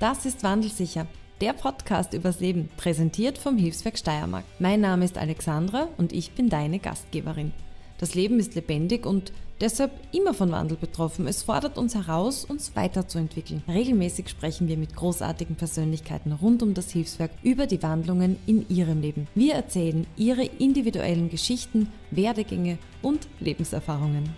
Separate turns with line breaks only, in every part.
Das ist Wandelsicher, der Podcast übers Leben, präsentiert vom Hilfswerk Steiermark. Mein Name ist Alexandra und ich bin deine Gastgeberin. Das Leben ist lebendig und deshalb immer von Wandel betroffen. Es fordert uns heraus, uns weiterzuentwickeln. Regelmäßig sprechen wir mit großartigen Persönlichkeiten rund um das Hilfswerk über die Wandlungen in ihrem Leben. Wir erzählen ihre individuellen Geschichten, Werdegänge und Lebenserfahrungen.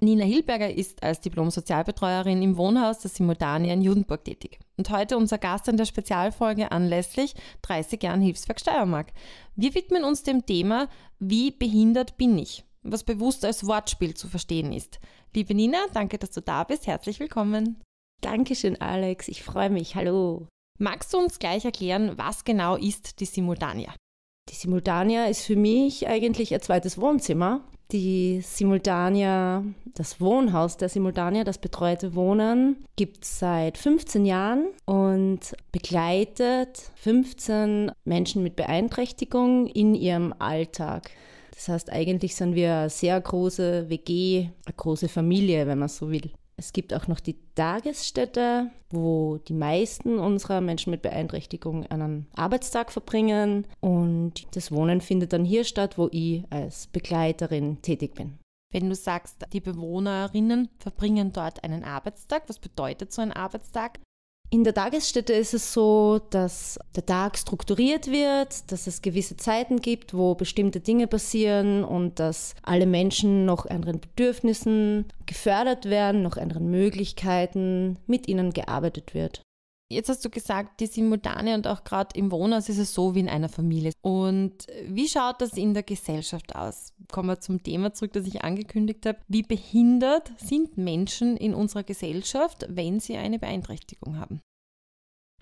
Nina Hilberger ist als Diplom-Sozialbetreuerin im Wohnhaus der Simultania in Judenburg tätig und heute unser Gast in der Spezialfolge anlässlich 30 Jahren Hilfswerk Steiermark. Wir widmen uns dem Thema Wie behindert bin ich? was bewusst als Wortspiel zu verstehen ist. Liebe Nina, danke, dass du da bist. Herzlich willkommen. Dankeschön, Alex. Ich freue mich. Hallo. Magst du uns gleich erklären,
was genau ist die Simultania? Die Simultania ist für mich eigentlich ein zweites Wohnzimmer die Simultania, das Wohnhaus der Simultania, das betreute Wohnen, gibt es seit 15 Jahren und begleitet 15 Menschen mit Beeinträchtigung in ihrem Alltag. Das heißt, eigentlich sind wir eine sehr große WG, eine große Familie, wenn man so will. Es gibt auch noch die Tagesstätte, wo die meisten unserer Menschen mit Beeinträchtigung einen Arbeitstag verbringen. Und das Wohnen findet dann hier statt, wo ich als Begleiterin tätig
bin. Wenn du sagst, die Bewohnerinnen verbringen dort einen Arbeitstag, was bedeutet so ein Arbeitstag?
In der Tagesstätte ist es so, dass der Tag strukturiert wird, dass es gewisse Zeiten gibt, wo bestimmte Dinge passieren und dass alle Menschen noch anderen Bedürfnissen gefördert werden, noch anderen Möglichkeiten
mit ihnen gearbeitet wird. Jetzt hast du gesagt, die Simultane und auch gerade im Wohnhaus ist es so wie in einer Familie. Und wie schaut das in der Gesellschaft aus? Kommen wir zum Thema zurück, das ich angekündigt habe. Wie behindert sind Menschen in unserer Gesellschaft, wenn sie eine Beeinträchtigung haben?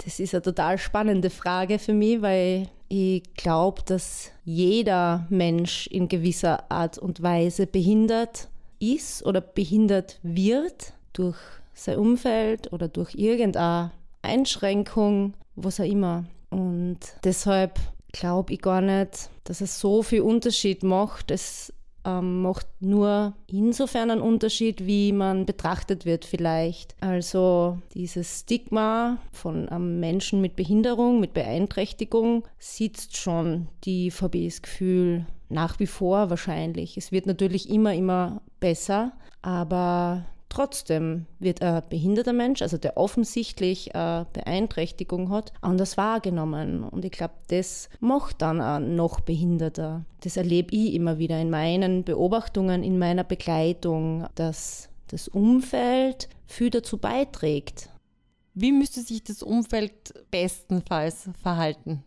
Das ist eine total spannende Frage
für mich, weil ich glaube, dass jeder Mensch in gewisser Art und Weise behindert ist oder behindert wird durch sein Umfeld oder durch irgendeine Einschränkung, was auch immer. Und deshalb glaube ich gar nicht, dass es so viel Unterschied macht. Es ähm, macht nur insofern einen Unterschied, wie man betrachtet wird vielleicht. Also dieses Stigma von einem Menschen mit Behinderung, mit Beeinträchtigung, sitzt schon die VBs-Gefühl nach wie vor wahrscheinlich. Es wird natürlich immer, immer besser, aber Trotzdem wird ein behinderter Mensch, also der offensichtlich eine äh, Beeinträchtigung hat, anders wahrgenommen. Und ich glaube, das macht dann auch noch behinderter. Das erlebe ich immer wieder in meinen Beobachtungen, in meiner Begleitung, dass das Umfeld viel dazu beiträgt. Wie müsste sich das Umfeld bestenfalls verhalten?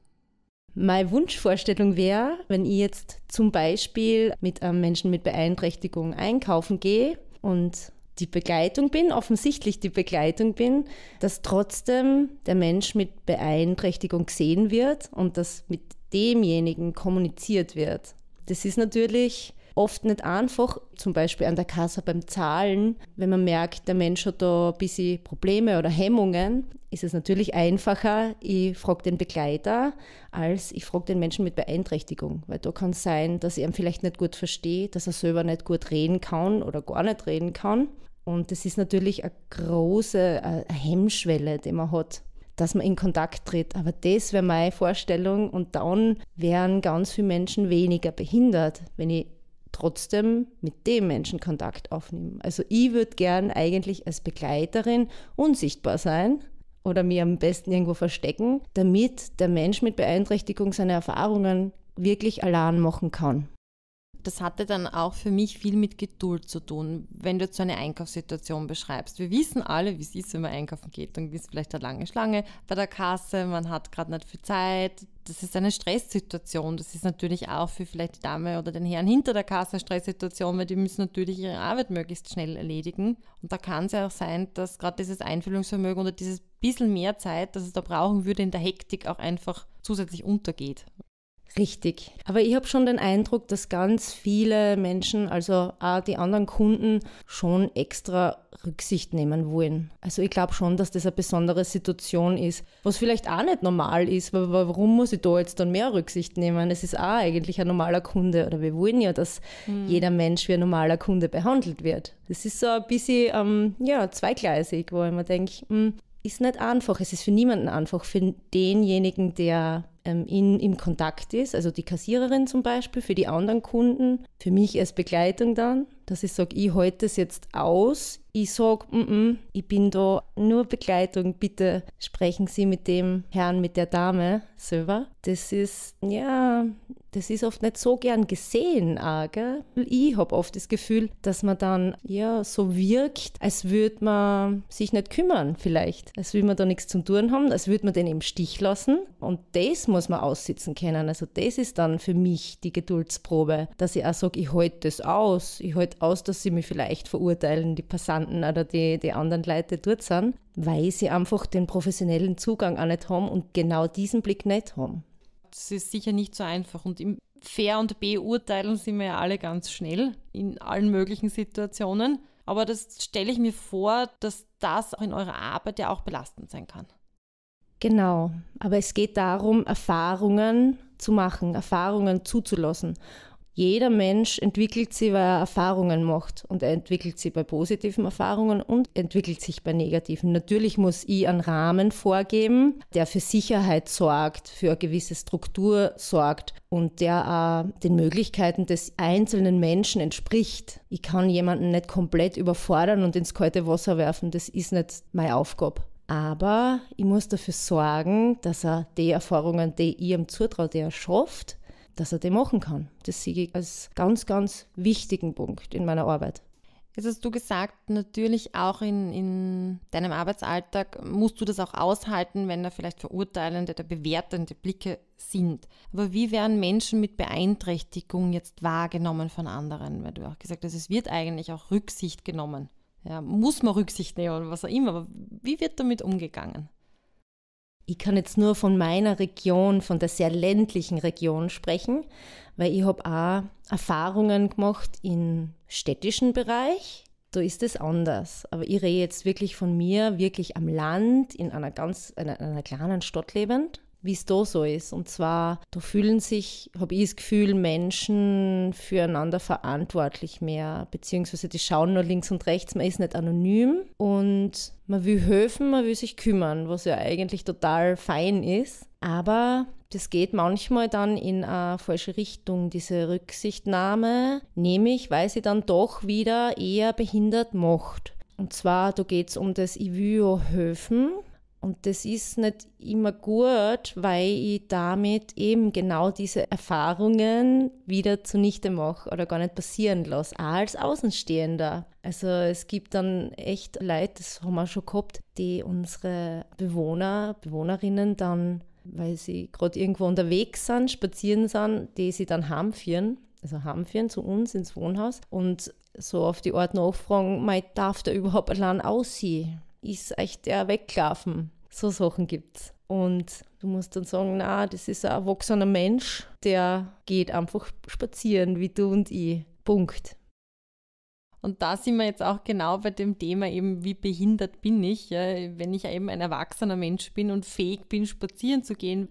Meine Wunschvorstellung wäre, wenn ich jetzt zum Beispiel mit einem Menschen mit Beeinträchtigung einkaufen gehe und die Begleitung bin, offensichtlich die Begleitung bin, dass trotzdem der Mensch mit Beeinträchtigung gesehen wird und dass mit demjenigen kommuniziert wird. Das ist natürlich oft nicht einfach, zum Beispiel an der Kasse beim Zahlen, wenn man merkt, der Mensch hat da ein bisschen Probleme oder Hemmungen, ist es natürlich einfacher, ich frage den Begleiter, als ich frage den Menschen mit Beeinträchtigung. Weil da kann es sein, dass ich ihn vielleicht nicht gut verstehe, dass er selber nicht gut reden kann oder gar nicht reden kann. Und das ist natürlich eine große äh, eine Hemmschwelle, die man hat, dass man in Kontakt tritt. Aber das wäre meine Vorstellung. Und dann wären ganz viele Menschen weniger behindert, wenn ich trotzdem mit dem Menschen Kontakt aufnehme. Also ich würde gern eigentlich als Begleiterin unsichtbar sein oder mir am besten irgendwo verstecken, damit der Mensch mit Beeinträchtigung seine Erfahrungen wirklich allein machen kann
das hatte dann auch für mich viel mit Geduld zu tun, wenn du jetzt so eine Einkaufssituation beschreibst. Wir wissen alle, wie es ist, wenn man einkaufen geht. Dann ist vielleicht eine lange Schlange bei der Kasse, man hat gerade nicht viel Zeit. Das ist eine Stresssituation. Das ist natürlich auch für vielleicht die Dame oder den Herrn hinter der Kasse eine Stresssituation, weil die müssen natürlich ihre Arbeit möglichst schnell erledigen. Und da kann es ja auch sein, dass gerade dieses Einfühlungsvermögen oder dieses bisschen mehr Zeit, das es da brauchen würde, in der Hektik auch einfach zusätzlich untergeht. Richtig. Aber ich habe schon den Eindruck, dass ganz
viele Menschen, also auch die anderen Kunden, schon extra Rücksicht nehmen wollen. Also ich glaube schon, dass das eine besondere Situation ist, was vielleicht auch nicht normal ist, weil warum muss ich da jetzt dann mehr Rücksicht nehmen? Es ist auch eigentlich ein normaler Kunde oder wir wollen ja, dass mhm. jeder Mensch wie ein normaler Kunde behandelt wird. Das ist so ein bisschen ähm, ja, zweigleisig, wo ich mir denke, hm, ist nicht einfach. Es ist für niemanden einfach. Für denjenigen, der ähm, in, im Kontakt ist, also die Kassiererin zum Beispiel, für die anderen Kunden, für mich als Begleitung dann, dass ich sage, ich halte das jetzt aus, ich sage, mm -mm, ich bin da nur Begleitung, bitte sprechen Sie mit dem Herrn, mit der Dame selber. Das ist, ja, das ist oft nicht so gern gesehen, auch, gell? Ich habe oft das Gefühl, dass man dann, ja, so wirkt, als würde man sich nicht kümmern vielleicht, als würde man da nichts zum Tun haben, als würde man den im Stich lassen. Und das muss man aussitzen können. Also das ist dann für mich die Geduldsprobe, dass ich auch sage, ich halte das aus. Ich halte aus, dass sie mich vielleicht verurteilen, die Passanten Lieferanten oder die, die anderen Leute dort sind, weil sie einfach den professionellen Zugang auch nicht haben und genau diesen Blick nicht haben.
Das ist sicher nicht so einfach und im Fair- und Beurteilen sind wir ja alle ganz schnell in allen möglichen Situationen. Aber das stelle ich mir vor, dass das auch in eurer Arbeit ja auch belastend sein kann.
Genau, aber es geht darum, Erfahrungen zu machen, Erfahrungen zuzulassen jeder Mensch entwickelt sie, weil er Erfahrungen macht. Und er entwickelt sie bei positiven Erfahrungen und entwickelt sich bei negativen. Natürlich muss ich einen Rahmen vorgeben, der für Sicherheit sorgt, für eine gewisse Struktur sorgt und der auch den Möglichkeiten des einzelnen Menschen entspricht. Ich kann jemanden nicht komplett überfordern und ins kalte Wasser werfen. Das ist nicht meine Aufgabe. Aber ich muss dafür sorgen, dass er die Erfahrungen, die ich ihm zutraue, die er schafft, dass er den machen kann. Das sehe ich als ganz, ganz wichtigen Punkt in meiner Arbeit.
Jetzt hast du gesagt, natürlich auch in, in deinem Arbeitsalltag musst du das auch aushalten, wenn da vielleicht verurteilende oder bewertende Blicke sind. Aber wie werden Menschen mit Beeinträchtigung jetzt wahrgenommen von anderen? Weil du auch gesagt hast, es wird eigentlich auch Rücksicht genommen. Ja, muss man Rücksicht nehmen oder was auch immer. Aber wie wird damit umgegangen?
ich kann jetzt nur von meiner Region, von der sehr ländlichen Region sprechen, weil ich habe auch Erfahrungen gemacht im städtischen Bereich. Da ist es anders. Aber ich rede jetzt wirklich von mir, wirklich am Land, in einer ganz, in einer kleinen Stadt lebend wie es da so ist. Und zwar, da fühlen sich, habe ich das Gefühl, Menschen füreinander verantwortlich mehr, beziehungsweise die schauen nur links und rechts, man ist nicht anonym und man will helfen, man will sich kümmern, was ja eigentlich total fein ist. Aber das geht manchmal dann in eine falsche Richtung. Diese Rücksichtnahme, nämlich weil sie dann doch wieder eher behindert macht. Und zwar, da geht es um das Ivyo-Höfen. Und das ist nicht immer gut, weil ich damit eben genau diese Erfahrungen wieder zunichte mache oder gar nicht passieren lasse, auch als Außenstehender. Also es gibt dann echt Leute, das haben wir schon gehabt, die unsere Bewohner, Bewohnerinnen dann, weil sie gerade irgendwo unterwegs sind, spazieren sind, die sie dann heimführen, also heimführen zu uns ins Wohnhaus und so auf die Art nachfragen, darf der überhaupt allein aussehen? ist echt der Wegklaffen. So Sachen gibt's. Und du musst dann sagen, na,
das ist ein erwachsener Mensch, der geht einfach spazieren wie du und ich. Punkt. Und da sind wir jetzt auch genau bei dem Thema eben, wie behindert bin ich, ja? wenn ich eben ein erwachsener Mensch bin und fähig bin, spazieren zu gehen.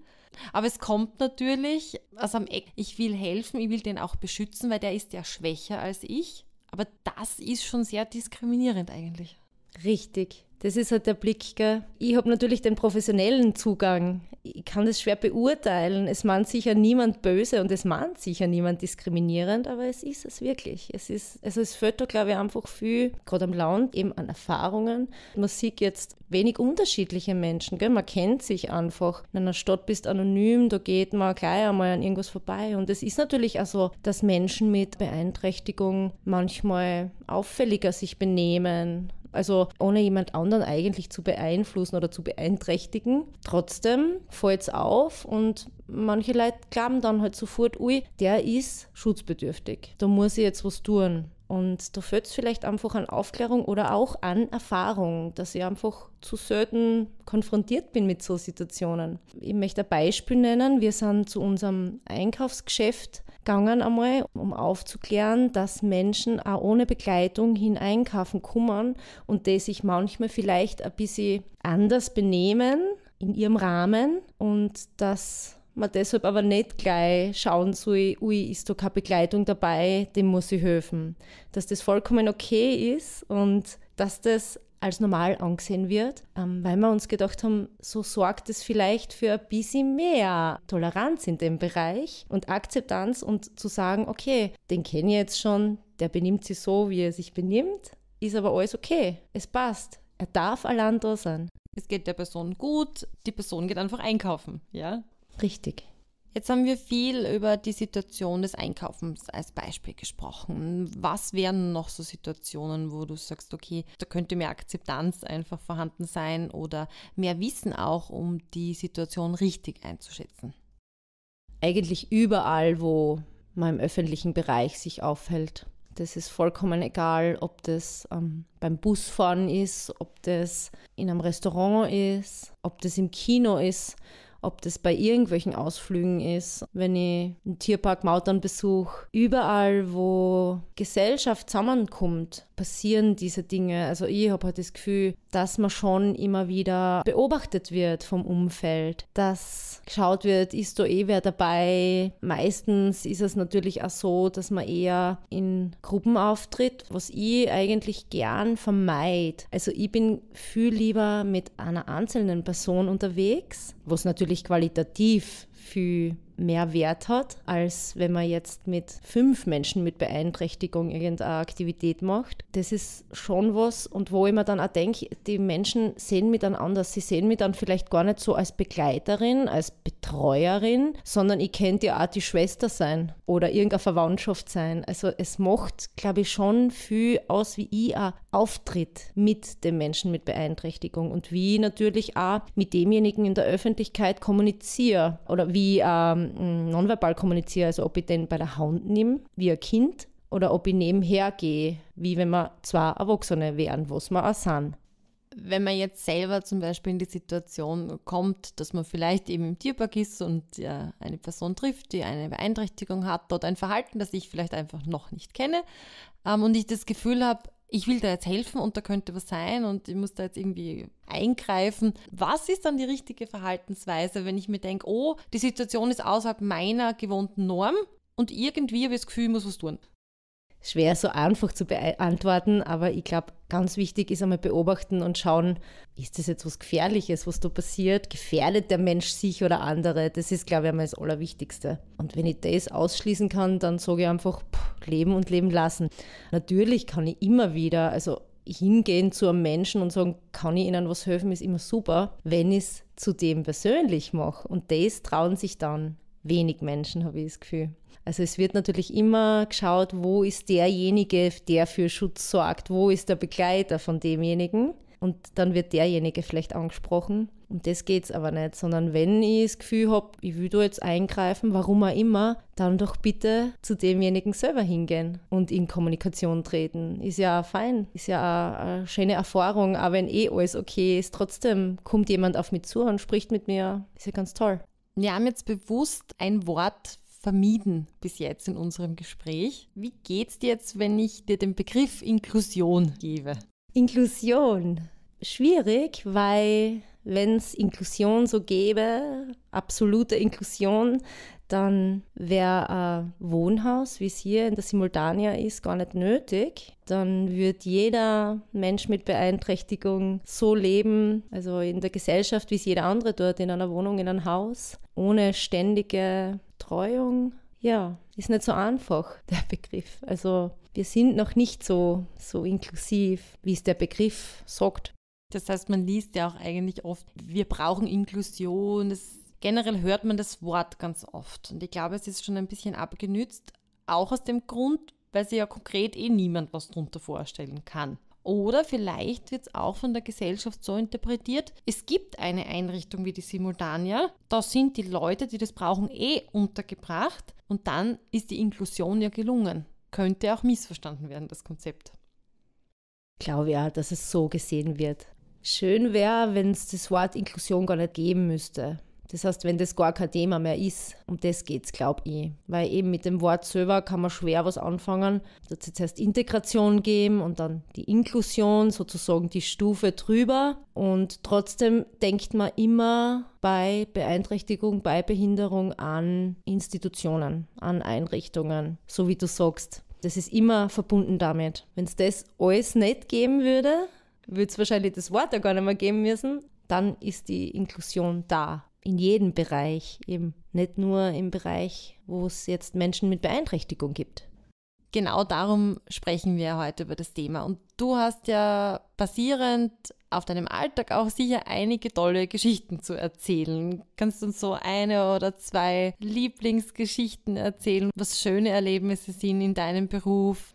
Aber es kommt natürlich, also am Eck, ich will helfen, ich will den auch beschützen, weil der ist ja schwächer als ich. Aber das ist schon sehr diskriminierend eigentlich. Richtig.
Das ist halt der Blick, gell? Ich habe natürlich den professionellen Zugang. Ich kann das schwer beurteilen. Es meint sicher niemand böse und es meint sicher niemand diskriminierend, aber es ist es wirklich. Es ist, also es fällt da, glaube ich, einfach viel, gerade am Land, eben an Erfahrungen. Man sieht jetzt wenig unterschiedliche Menschen, gell? Man kennt sich einfach. In einer Stadt bist du anonym, da geht man gleich einmal an irgendwas vorbei. Und es ist natürlich auch so, dass Menschen mit Beeinträchtigung manchmal auffälliger sich benehmen also ohne jemand anderen eigentlich zu beeinflussen oder zu beeinträchtigen. Trotzdem fällt es auf und manche Leute glauben dann halt sofort, ui, der ist schutzbedürftig. Da muss ich jetzt was tun. Und da fehlt es vielleicht einfach an Aufklärung oder auch an Erfahrung, dass ich einfach zu selten konfrontiert bin mit so Situationen. Ich möchte ein Beispiel nennen. Wir sind zu unserem Einkaufsgeschäft gegangen einmal, um aufzuklären, dass Menschen auch ohne Begleitung hineinkaufen kommen und die sich manchmal vielleicht ein bisschen anders benehmen in ihrem Rahmen und dass man deshalb aber nicht gleich schauen soll, ui, ist da keine Begleitung dabei, dem muss ich helfen. Dass das vollkommen okay ist und dass das als normal angesehen wird, ähm, weil wir uns gedacht haben, so sorgt es vielleicht für ein bisschen mehr Toleranz in dem Bereich und Akzeptanz und zu sagen, okay, den kenne ich jetzt schon, der benimmt sich so, wie er sich benimmt, ist aber alles okay, es passt, er darf
allein da sein. Es geht der Person gut, die Person geht einfach einkaufen, ja? Richtig. Jetzt haben wir viel über die Situation des Einkaufens als Beispiel gesprochen. Was wären noch so Situationen, wo du sagst, okay, da könnte mehr Akzeptanz einfach vorhanden sein oder mehr Wissen auch, um die Situation richtig einzuschätzen? Eigentlich überall, wo man im öffentlichen Bereich sich aufhält.
Das ist vollkommen egal, ob das ähm, beim Busfahren ist, ob das in einem Restaurant ist, ob das im Kino ist ob das bei irgendwelchen Ausflügen ist, wenn ich einen Tierpark Mautern besuche. Überall, wo Gesellschaft zusammenkommt, passieren diese Dinge. Also ich habe halt das Gefühl, dass man schon immer wieder beobachtet wird vom Umfeld, dass geschaut wird, ist da eh wer dabei. Meistens ist es natürlich auch so, dass man eher in Gruppen auftritt, was ich eigentlich gern vermeide. Also ich bin viel lieber mit einer einzelnen Person unterwegs, was natürlich qualitativ viel mehr Wert hat, als wenn man jetzt mit fünf Menschen mit Beeinträchtigung irgendeine Aktivität macht. Das ist schon was und wo ich mir dann auch denke, die Menschen sehen mich dann anders. Sie sehen mich dann vielleicht gar nicht so als Begleiterin, als Betreuerin, sondern ich könnte ja auch die Schwester sein oder irgendeine Verwandtschaft sein. Also es macht, glaube ich, schon viel aus, wie ich auch auftritt mit den Menschen mit Beeinträchtigung und wie ich natürlich auch mit demjenigen in der Öffentlichkeit kommuniziere oder wie ähm, ähm, nonverbal kommuniziere, also ob ich den bei der Hand nehme, wie ein Kind, oder
ob ich nebenher gehe, wie wenn wir zwei Erwachsene wären, was wir auch sind. Wenn man jetzt selber zum Beispiel in die Situation kommt, dass man vielleicht eben im Tierpark ist und ja, eine Person trifft, die eine Beeinträchtigung hat, dort ein Verhalten, das ich vielleicht einfach noch nicht kenne ähm, und ich das Gefühl habe, ich will da jetzt helfen und da könnte was sein und ich muss da jetzt irgendwie eingreifen. Was ist dann die richtige Verhaltensweise, wenn ich mir denke, oh, die Situation ist außerhalb meiner gewohnten Norm und irgendwie habe ich das Gefühl, ich muss was tun?
schwer so einfach zu beantworten, aber ich glaube, ganz wichtig ist einmal beobachten und schauen, ist das jetzt was Gefährliches, was da passiert? Gefährdet der Mensch sich oder andere? Das ist, glaube ich, einmal das Allerwichtigste. Und wenn ich das ausschließen kann, dann sage ich einfach, pff, leben und leben lassen. Natürlich kann ich immer wieder, also hingehen zu einem Menschen und sagen, kann ich ihnen was helfen, ist immer super, wenn ich es zu dem persönlich mache. Und das trauen sich dann wenig Menschen, habe ich das Gefühl. Also es wird natürlich immer geschaut, wo ist derjenige, der für Schutz sorgt, wo ist der Begleiter von demjenigen. Und dann wird derjenige vielleicht angesprochen. Und das geht es aber nicht, sondern wenn ich das Gefühl habe, ich will da jetzt eingreifen, warum auch immer, dann doch bitte zu demjenigen selber hingehen und in Kommunikation treten. Ist ja fein, ist ja eine schöne Erfahrung, aber wenn eh alles
okay ist, trotzdem kommt jemand auf mich zu und spricht mit mir. Ist ja ganz toll. Wir haben jetzt bewusst ein Wort vermieden bis jetzt in unserem Gespräch. Wie geht's dir jetzt, wenn ich dir den Begriff Inklusion gebe? Inklusion.
Schwierig, weil wenn es Inklusion so gäbe, absolute Inklusion, dann wäre ein Wohnhaus, wie es hier in der Simultania ist, gar nicht nötig. Dann wird jeder Mensch mit Beeinträchtigung so leben, also in der Gesellschaft, wie es jeder andere dort, in einer Wohnung, in einem Haus, ohne ständige Treuung. Ja, ist nicht so einfach, der Begriff. Also
wir sind noch nicht so, so inklusiv, wie es der Begriff sagt. Das heißt, man liest ja auch eigentlich oft, wir brauchen Inklusion. Das, generell hört man das Wort ganz oft. Und ich glaube, es ist schon ein bisschen abgenützt, auch aus dem Grund, weil sich ja konkret eh niemand was drunter vorstellen kann. Oder vielleicht wird es auch von der Gesellschaft so interpretiert, es gibt eine Einrichtung wie die Simultania, da sind die Leute, die das brauchen, eh untergebracht und dann ist die Inklusion ja gelungen. Könnte auch missverstanden werden, das Konzept.
Ich glaube ja, dass es so gesehen wird. Schön wäre, wenn es das Wort Inklusion gar nicht geben müsste. Das heißt, wenn das gar kein Thema mehr ist, um das geht es, glaube ich. Weil eben mit dem Wort selber kann man schwer was anfangen. Da wird jetzt erst Integration geben und dann die Inklusion, sozusagen die Stufe drüber. Und trotzdem denkt man immer bei Beeinträchtigung, bei Behinderung an Institutionen, an Einrichtungen, so wie du sagst. Das ist immer verbunden damit. Wenn es das alles nicht geben würde, würde es wahrscheinlich das Wort ja gar nicht mehr geben müssen, dann ist die Inklusion da. In jedem Bereich eben.
Nicht nur im Bereich, wo es jetzt Menschen mit Beeinträchtigung gibt. Genau darum sprechen wir heute über das Thema. Und du hast ja basierend auf deinem Alltag auch sicher einige tolle Geschichten zu erzählen. Kannst du uns so eine oder zwei Lieblingsgeschichten erzählen, was schöne Erlebnisse sind in deinem Beruf?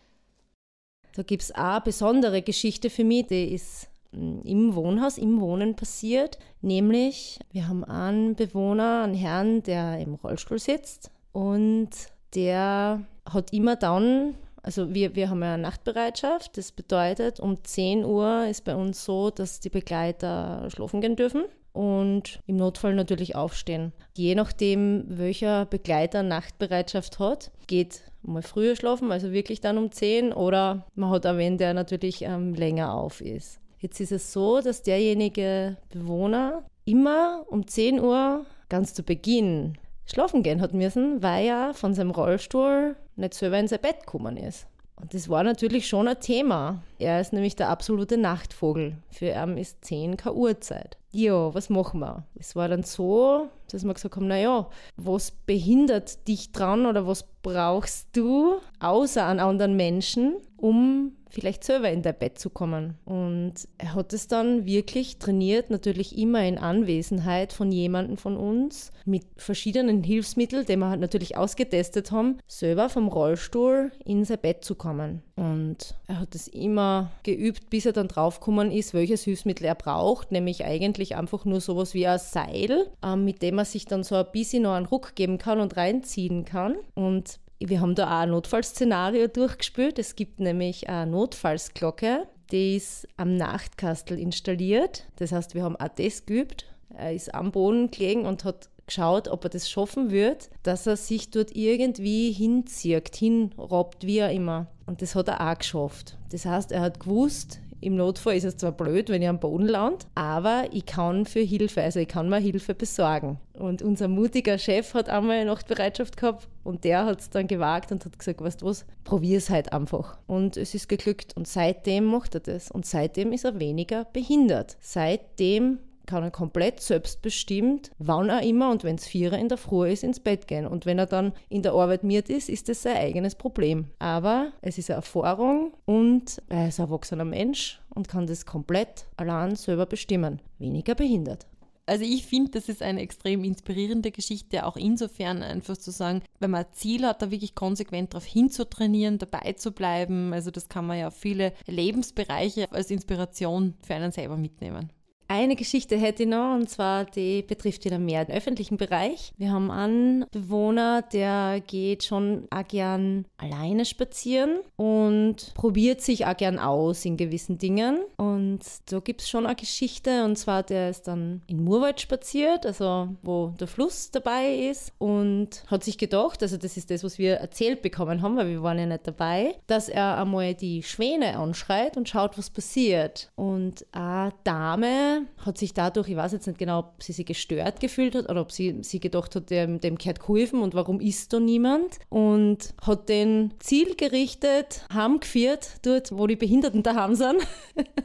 Da gibt es eine besondere Geschichte für mich, die ist
hm, im Wohnhaus, im Wohnen passiert. Nämlich, wir haben einen Bewohner, einen Herrn, der im Rollstuhl sitzt und der hat immer dann, also wir, wir haben ja eine Nachtbereitschaft, das bedeutet, um 10 Uhr ist bei uns so, dass die Begleiter schlafen gehen dürfen und im Notfall natürlich aufstehen. Je nachdem, welcher Begleiter Nachtbereitschaft hat, geht mal früher schlafen, also wirklich dann um 10 oder man hat auch wen, der natürlich ähm, länger auf ist. Jetzt ist es so, dass derjenige Bewohner immer um 10 Uhr ganz zu Beginn schlafen gehen hat müssen, weil er von seinem Rollstuhl nicht selber in sein Bett gekommen ist. Und das war natürlich schon ein Thema. Er ist nämlich der absolute Nachtvogel. Für ihn ist 10 keine Uhrzeit. Ja, was machen wir? Es war dann so, dass wir gesagt haben, naja, was behindert dich dran oder was brauchst du außer an anderen Menschen, um vielleicht selber in dein Bett zu kommen. Und er hat es dann wirklich trainiert, natürlich immer in Anwesenheit von jemandem von uns, mit verschiedenen Hilfsmitteln, die wir halt natürlich ausgetestet haben, selber vom Rollstuhl in sein Bett zu kommen. Und er hat es immer geübt, bis er dann draufgekommen ist, welches Hilfsmittel er braucht, nämlich eigentlich einfach nur sowas wie ein Seil, ähm, mit dem er sich dann so ein bisschen noch einen Ruck geben kann und reinziehen kann. Und wir haben da auch ein Notfallszenario durchgespürt. Es gibt nämlich eine Notfallsglocke, die ist am Nachtkastel installiert. Das heißt, wir haben auch das geübt. Er ist am Boden gelegen und hat geschaut, ob er das schaffen wird, dass er sich dort irgendwie hinzirkt, hinrobbt, wie er immer. Und das hat er auch geschafft. Das heißt, er hat gewusst, im Notfall ist es zwar blöd, wenn ich am Boden lande, aber ich kann für Hilfe, also ich kann mir Hilfe besorgen. Und unser mutiger Chef hat einmal eine Nachtbereitschaft gehabt und der hat es dann gewagt und hat gesagt, weißt du was, probier es halt einfach. Und es ist geglückt und seitdem macht er das und seitdem ist er weniger behindert. Seitdem kann er komplett selbstbestimmt, wann er immer und wenn es Vierer in der Früh ist, ins Bett gehen. Und wenn er dann in der Arbeit miert ist, ist das sein eigenes Problem. Aber es ist eine Erfahrung und er ist ein erwachsener Mensch und kann das komplett allein selber bestimmen. Weniger behindert.
Also ich finde, das ist eine extrem inspirierende Geschichte, auch insofern einfach zu sagen, wenn man ein Ziel hat, da wirklich konsequent darauf hinzutrainieren, dabei zu bleiben. Also das kann man ja auf viele Lebensbereiche als Inspiration für einen selber mitnehmen.
Eine Geschichte hätte ich noch, und zwar die betrifft wieder mehr den öffentlichen Bereich. Wir haben einen Bewohner, der geht schon auch gern alleine spazieren und probiert sich auch gern aus in gewissen Dingen. Und da gibt es schon eine Geschichte, und zwar der ist dann in Murwald spaziert, also wo der Fluss dabei ist, und hat sich gedacht, also das ist das, was wir erzählt bekommen haben, weil wir waren ja nicht dabei, dass er einmal die Schwäne anschreit und schaut, was passiert. Und eine Dame, hat sich dadurch, ich weiß jetzt nicht genau, ob sie sich gestört gefühlt hat oder ob sie, sie gedacht hat, dem, dem gehört geholfen und warum ist da niemand? Und hat den zielgerichtet heimgeführt, dort, wo die Behinderten daheim sind.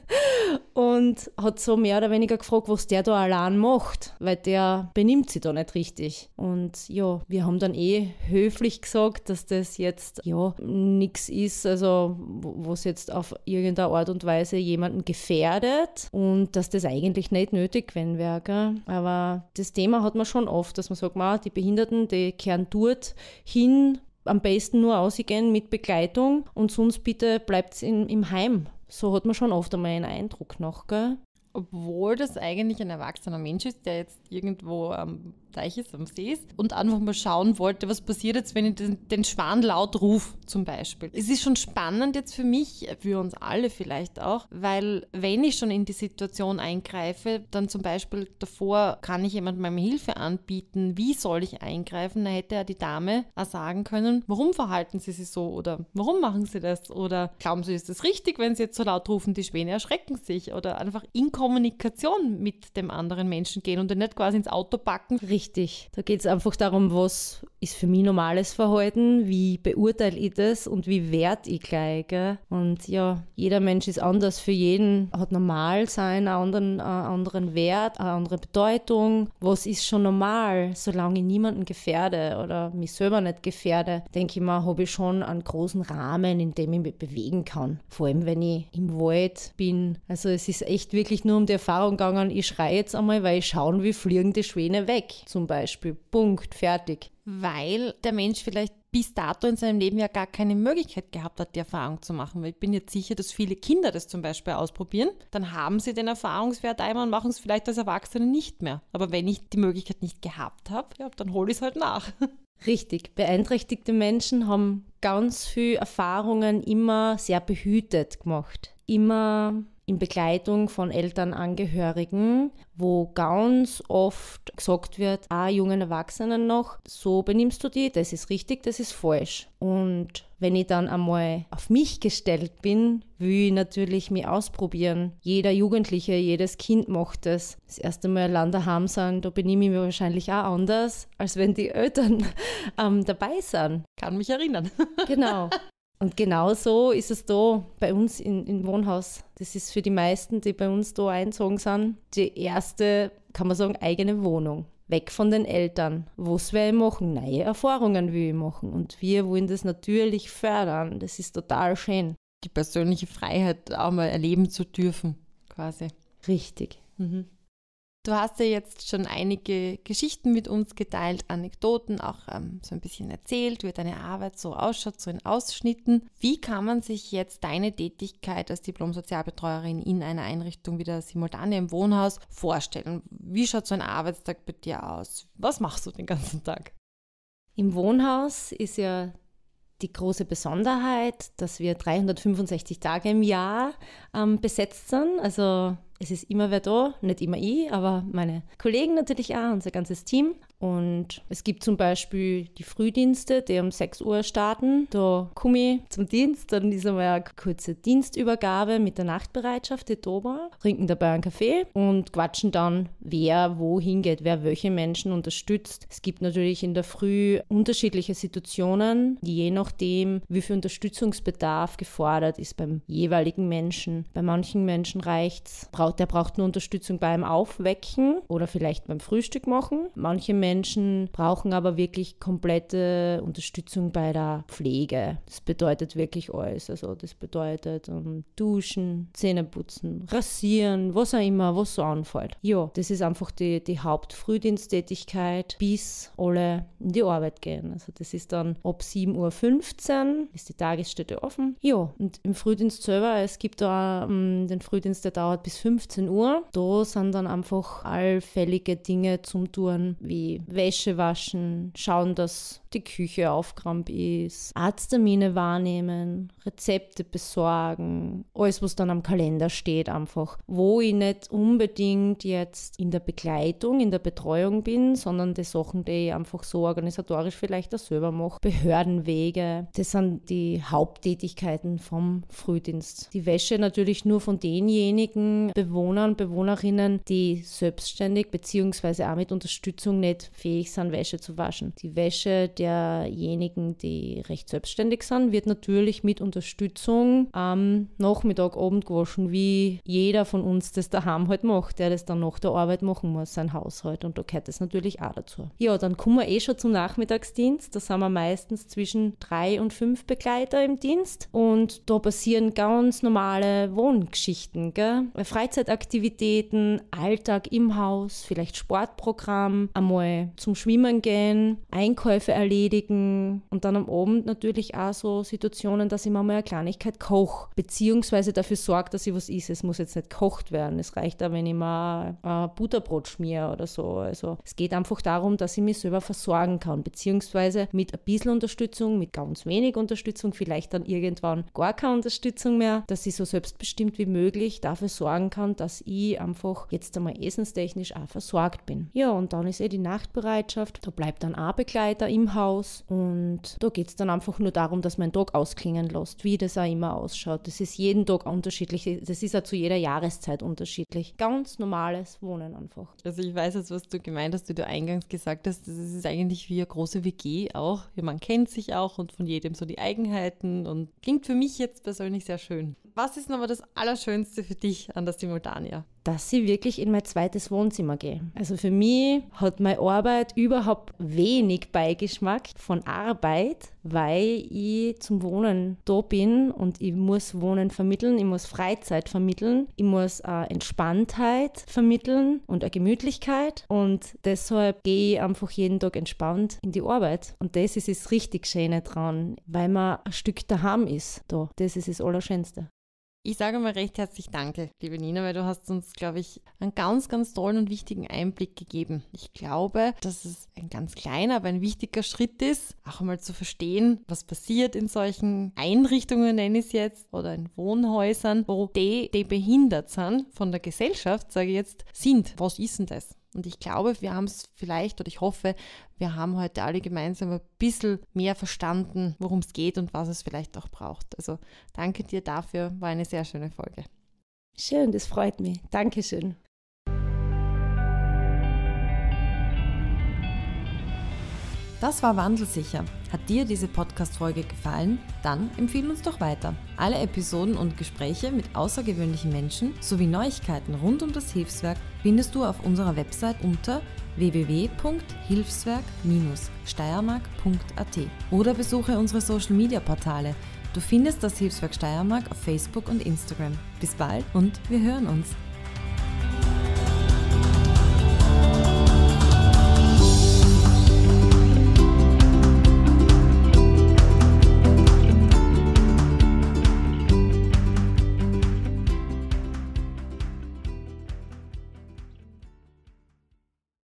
und hat so mehr oder weniger gefragt, was der da allein macht, weil der benimmt sich da nicht richtig. Und ja, wir haben dann eh höflich gesagt, dass das jetzt ja nichts ist, also was jetzt auf irgendeine Art und Weise jemanden gefährdet und dass das eigentlich eigentlich nicht nötig gewesen wäre. Gell? Aber das Thema hat man schon oft, dass man sagt, man, die Behinderten, die kehren dort hin, am besten nur ausgehen mit Begleitung und sonst
bitte bleibt es im Heim. So hat man schon oft einmal einen Eindruck noch, gell? Obwohl das eigentlich ein erwachsener Mensch ist, der jetzt irgendwo am Teich ist, am See ist und einfach mal schauen wollte, was passiert jetzt, wenn ich den, den Schwan laut rufe zum Beispiel. Es ist schon spannend jetzt für mich, für uns alle vielleicht auch, weil wenn ich schon in die Situation eingreife, dann zum Beispiel davor kann ich jemandem meine Hilfe anbieten, wie soll ich eingreifen, da hätte ja die Dame auch sagen können, warum verhalten sie sich so oder warum machen sie das oder glauben sie, ist das richtig, wenn sie jetzt so laut rufen, die Schwäne erschrecken sich oder einfach in Kommunikation mit dem anderen Menschen gehen und den nicht quasi ins Auto packen. Richtig wichtig. Da geht es einfach darum,
was ist für mich normales Verhalten, wie beurteile ich das und wie wert ich gleich. Gell? Und ja, jeder Mensch ist anders. Für jeden hat normal sein einen anderen, einen äh, anderen Wert, eine andere Bedeutung. Was ist schon normal, solange ich niemanden gefährde oder mich selber nicht gefährde, denke ich mal, habe ich schon einen großen Rahmen, in dem ich mich bewegen kann. Vor allem, wenn ich im Wald bin. Also es ist echt wirklich nur um die Erfahrung gegangen, ich schreie jetzt einmal, weil ich schauen, wie fliegen die Schwäne weg zum Beispiel. Punkt, fertig.
Weil der Mensch vielleicht bis dato in seinem Leben ja gar keine Möglichkeit gehabt hat, die Erfahrung zu machen. Weil ich bin jetzt sicher, dass viele Kinder das zum Beispiel ausprobieren. Dann haben sie den Erfahrungswert einmal und machen es vielleicht als Erwachsene nicht mehr. Aber wenn ich die Möglichkeit nicht gehabt habe, ja, dann hole ich es halt nach.
Richtig, beeinträchtigte Menschen haben ganz viel Erfahrungen immer sehr behütet gemacht. Immer in Begleitung von Elternangehörigen, wo ganz oft gesagt wird, ah, jungen Erwachsenen noch, so benimmst du die, das ist richtig, das ist falsch. Und wenn ich dann einmal auf mich gestellt bin, will ich natürlich mich ausprobieren. Jeder Jugendliche, jedes Kind macht das. Das erste Mal allein daheim sind, da benehme ich mich wahrscheinlich auch anders, als wenn die Eltern ähm, dabei sind. Kann mich erinnern. genau. Und genau so ist es da bei uns in, im Wohnhaus. Das ist für die meisten, die bei uns da einzogen sind, die erste, kann man sagen, eigene Wohnung. Weg von den Eltern. Was will ich machen? Neue Erfahrungen will ich machen. Und wir wollen das natürlich fördern. Das ist total
schön. Die persönliche Freiheit auch mal erleben zu dürfen, quasi. Richtig. Mhm. Du hast ja jetzt schon einige Geschichten mit uns geteilt, Anekdoten, auch ähm, so ein bisschen erzählt, wie deine Arbeit so ausschaut, so in Ausschnitten. Wie kann man sich jetzt deine Tätigkeit als Diplom-Sozialbetreuerin in einer Einrichtung wie der Simultane im Wohnhaus vorstellen? Wie schaut so ein Arbeitstag bei dir aus? Was machst du den ganzen Tag? Im Wohnhaus ist ja die große Besonderheit, dass wir
365 Tage im Jahr ähm, besetzt sind. Also es ist immer wer da, nicht immer ich, aber meine Kollegen natürlich auch, unser ganzes Team. Und es gibt zum Beispiel die Frühdienste, die um 6 Uhr starten. Da komme ich zum Dienst, dann ist einmal eine kurze Dienstübergabe mit der Nachtbereitschaft, die Toba, trinken dabei einen Kaffee und quatschen dann, wer wohin geht, wer welche Menschen unterstützt. Es gibt natürlich in der Früh unterschiedliche Situationen, je nachdem, wie viel Unterstützungsbedarf gefordert ist beim jeweiligen Menschen. Bei manchen Menschen reicht es, braucht, der braucht nur Unterstützung beim Aufwecken oder vielleicht beim Frühstück machen. Manche Menschen brauchen aber wirklich komplette Unterstützung bei der Pflege. Das bedeutet wirklich alles. Also das bedeutet um, ähm, duschen, Zähne putzen, rasieren, was auch immer, was so anfällt. Ja, das ist einfach die, die Hauptfrühdiensttätigkeit, bis alle in die Arbeit gehen. Also das ist dann ab 7.15 Uhr ist die Tagesstätte offen. Ja, und im Frühdienst selber, es gibt da um, ähm, den Frühdienst, der dauert bis 5 15 Uhr. Da sind dann einfach allfällige Dinge zum Tun, wie Wäsche waschen, schauen, dass die Küche aufgeräumt ist, Arzttermine wahrnehmen, Rezepte besorgen, alles, was dann am Kalender steht, einfach. Wo ich nicht unbedingt jetzt in der Begleitung, in der Betreuung bin, sondern die Sachen, die ich einfach so organisatorisch vielleicht auch selber mache. Behördenwege, das sind die Haupttätigkeiten vom Frühdienst. Die Wäsche natürlich nur von denjenigen, Bewohner und Bewohnerinnen, die selbstständig bzw. auch mit Unterstützung nicht fähig sind, Wäsche zu waschen. Die Wäsche derjenigen, die recht selbstständig sind, wird natürlich mit Unterstützung am Nachmittag, Abend gewaschen, wie jeder von uns das daheim halt macht, der das dann nach der Arbeit machen muss, sein Haushalt. Und da gehört das natürlich auch dazu. Ja, dann kommen wir eh schon zum Nachmittagsdienst. Da sind wir meistens zwischen drei und fünf Begleiter im Dienst. Und da passieren ganz normale Wohngeschichten. Gell? Freizeit Freizeitaktivitäten, Alltag im Haus, vielleicht Sportprogramm, einmal zum Schwimmen gehen, Einkäufe erledigen und dann am Abend natürlich auch so Situationen, dass ich mir mal eine Kleinigkeit koche, beziehungsweise dafür sorge, dass ich was esse. Es muss jetzt nicht gekocht werden. Es reicht auch, wenn ich mal ein Butterbrot schmiere oder so. Also es geht einfach darum, dass ich mich selber versorgen kann, beziehungsweise mit ein bisschen Unterstützung, mit ganz wenig Unterstützung, vielleicht dann irgendwann gar keine Unterstützung mehr, dass ich so selbstbestimmt wie möglich dafür sorgen kann, schauen, dass ich einfach jetzt einmal essenstechnisch auch versorgt bin. Ja, und dann ist eh die Nachtbereitschaft, da bleibt dann auch Begleiter im Haus und da geht es dann einfach nur darum, dass mein Tag ausklingen lässt, wie das auch immer ausschaut. Das ist jeden Tag unterschiedlich, das ist ja zu jeder Jahreszeit unterschiedlich. Ganz normales
Wohnen einfach. Also ich weiß jetzt, was du gemeint hast, wie du eingangs gesagt hast, das ist eigentlich wie eine große WG auch. Man kennt sich auch und von jedem so die Eigenheiten und klingt für mich jetzt persönlich sehr schön. Was ist aber das Allerschönste für dich an der Thema? Simultania dass ich wirklich
in mein zweites Wohnzimmer gehe. Also für mich hat meine Arbeit überhaupt wenig Beigeschmack von Arbeit, weil ich zum Wohnen da bin und ich muss Wohnen vermitteln, ich muss Freizeit vermitteln, ich muss eine äh, Entspanntheit vermitteln und eine Gemütlichkeit und deshalb gehe ich einfach jeden Tag entspannt in die Arbeit und das ist das richtig Schöne dran, weil man ein Stück daheim ist da. Das ist das Allerschönste.
Ich sage mal recht herzlich Danke, liebe Nina, weil du hast uns, glaube ich, einen ganz, ganz tollen und wichtigen Einblick gegeben. Ich glaube, dass es ein ganz kleiner, aber ein wichtiger Schritt ist, auch einmal zu verstehen, was passiert in solchen Einrichtungen, nenne ich es jetzt, oder in Wohnhäusern, wo die, die behindert sind von der Gesellschaft, sage ich jetzt, sind. Was ist denn das? Und ich glaube, wir haben es vielleicht, oder ich hoffe, wir haben heute alle gemeinsam ein bisschen mehr verstanden, worum es geht und was es vielleicht auch braucht. Also danke dir dafür, war eine sehr schöne Folge. Schön, das freut mich. Dankeschön. Das war Wandelsicher hat dir diese Podcast-Folge gefallen? Dann empfehle uns doch weiter. Alle Episoden und Gespräche mit außergewöhnlichen Menschen sowie Neuigkeiten rund um das Hilfswerk findest du auf unserer Website unter www.hilfswerk-steiermark.at oder besuche unsere Social-Media-Portale. Du findest das Hilfswerk Steiermark auf Facebook und Instagram. Bis bald und wir hören uns.